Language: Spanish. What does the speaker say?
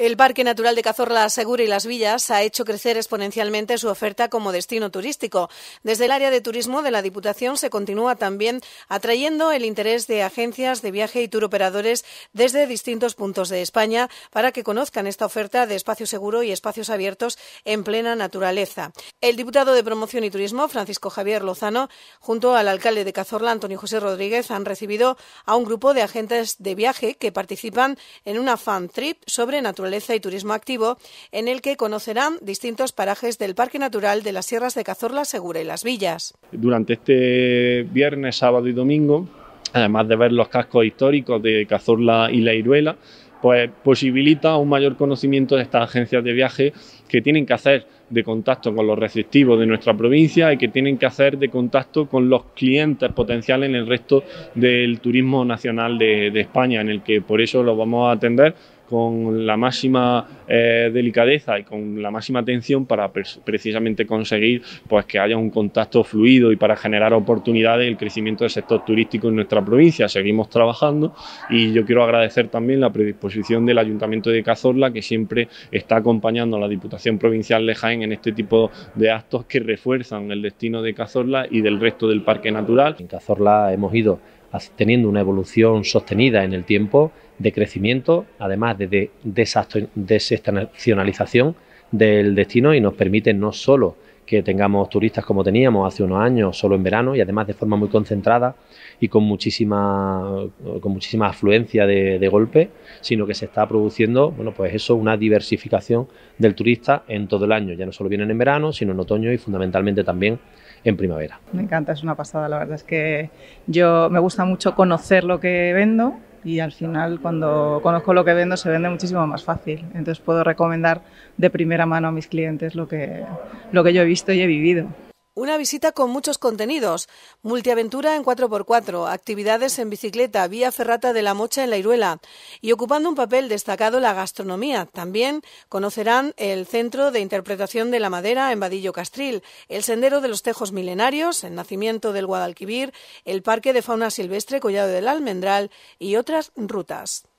El Parque Natural de Cazorla Segura y Las Villas ha hecho crecer exponencialmente su oferta como destino turístico. Desde el área de turismo de la Diputación se continúa también atrayendo el interés de agencias de viaje y tour operadores desde distintos puntos de España para que conozcan esta oferta de espacio seguro y espacios abiertos en plena naturaleza. El diputado de Promoción y Turismo, Francisco Javier Lozano, junto al alcalde de Cazorla, Antonio José Rodríguez, han recibido a un grupo de agentes de viaje que participan en una fan trip sobre naturaleza y turismo activo, en el que conocerán distintos parajes del Parque Natural de las Sierras de Cazorla, Segura y Las Villas. Durante este viernes, sábado y domingo, además de ver los cascos históricos de Cazorla y La Iruela, pues posibilita un mayor conocimiento de estas agencias de viaje que tienen que hacer de contacto con los receptivos de nuestra provincia y que tienen que hacer de contacto con los clientes potenciales en el resto del turismo nacional de, España, en el que por eso lo vamos a atender con la máxima eh, delicadeza y con la máxima atención para precisamente conseguir pues, que haya un contacto fluido y para generar oportunidades el crecimiento del sector turístico en nuestra provincia. Seguimos trabajando y yo quiero agradecer también la predisposición del Ayuntamiento de Cazorla que siempre está acompañando a la Diputación Provincial de Jaén en este tipo de actos que refuerzan el destino de Cazorla y del resto del parque natural. En Cazorla hemos ido teniendo una evolución sostenida en el tiempo de crecimiento, además de desestacionalización del destino y nos permite no solo que tengamos turistas como teníamos hace unos años, solo en verano, y además de forma muy concentrada y con muchísima, con muchísima afluencia de, de, golpe, sino que se está produciendo, bueno, pues eso, una diversificación del turista en todo el año. Ya no solo vienen en verano, sino en otoño y fundamentalmente también en primavera. Me encanta, es una pasada, la verdad es que yo me gusta mucho conocer lo que vendo y al final cuando conozco lo que vendo se vende muchísimo más fácil. Entonces puedo recomendar de primera mano a mis clientes lo que, lo que yo he visto y he vivido. Una visita con muchos contenidos. Multiaventura en 4x4, actividades en bicicleta, vía ferrata de la Mocha en la Iruela. Y ocupando un papel destacado la gastronomía. También conocerán el Centro de Interpretación de la Madera en Vadillo Castril, el Sendero de los Tejos Milenarios, el Nacimiento del Guadalquivir, el Parque de Fauna Silvestre Collado del Almendral y otras rutas.